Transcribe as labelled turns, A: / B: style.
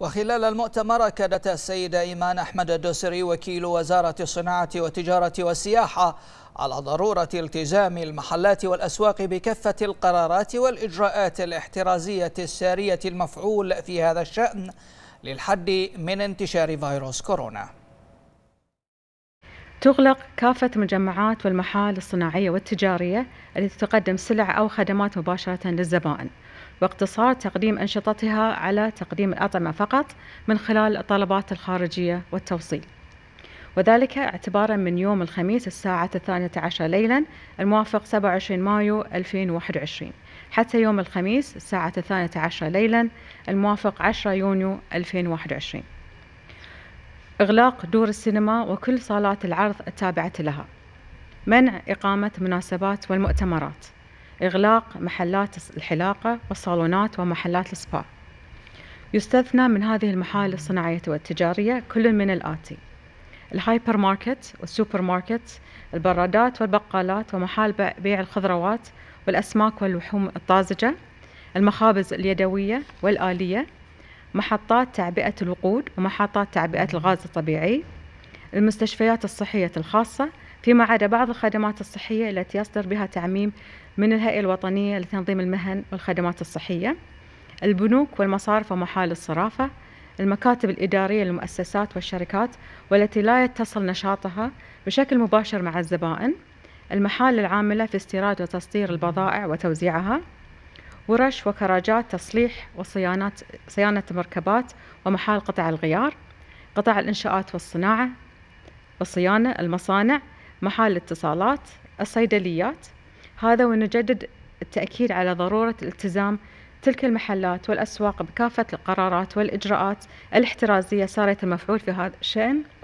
A: وخلال المؤتمر أكدت السيدة إيمان أحمد الدوسري وكيل وزارة الصناعة والتجارة والسياحة على ضرورة التزام المحلات والأسواق بكافة القرارات والإجراءات الاحترازية السارية المفعول في هذا الشأن للحد من انتشار فيروس كورونا
B: تغلق كافة المجمعات والمحال الصناعية والتجارية التي تقدم سلع أو خدمات مباشرة للزبائن واقتصار تقديم أنشطتها على تقديم الأطعمة فقط من خلال الطلبات الخارجية والتوصيل وذلك اعتبارا من يوم الخميس الساعة الثانية عشر ليلا الموافق 27 مايو 2021 حتى يوم الخميس الساعة الثانية عشر ليلا الموافق 10 يونيو 2021 إغلاق دور السينما وكل صالات العرض التابعة لها منع إقامة مناسبات والمؤتمرات إغلاق محلات الحلاقة والصالونات ومحلات السبا يستثنى من هذه المحال الصناعية والتجارية كل من الآتي الهايبر ماركت والسوبر ماركت البرادات والبقالات ومحال بيع الخضروات والأسماك واللحوم الطازجة المخابز اليدوية والآلية محطات تعبئة الوقود ومحطات تعبئة الغاز الطبيعي المستشفيات الصحية الخاصة فيما عدا بعض الخدمات الصحية التي يصدر بها تعميم من الهيئة الوطنية لتنظيم المهن والخدمات الصحية البنوك والمصارف ومحال الصرافة المكاتب الإدارية للمؤسسات والشركات والتي لا يتصل نشاطها بشكل مباشر مع الزبائن المحال العاملة في استيراد وتصدير البضائع وتوزيعها ورش وكراجات تصليح وصيانات صيانة مركبات ومحال قطع الغيار قطاع الإنشاءات والصناعة والصيانة المصانع محال الاتصالات الصيدليات هذا ونجدد التأكيد على ضرورة الالتزام تلك المحلات والأسواق بكافة القرارات والإجراءات
A: الاحترازية صارت المفعول في هذا الشأن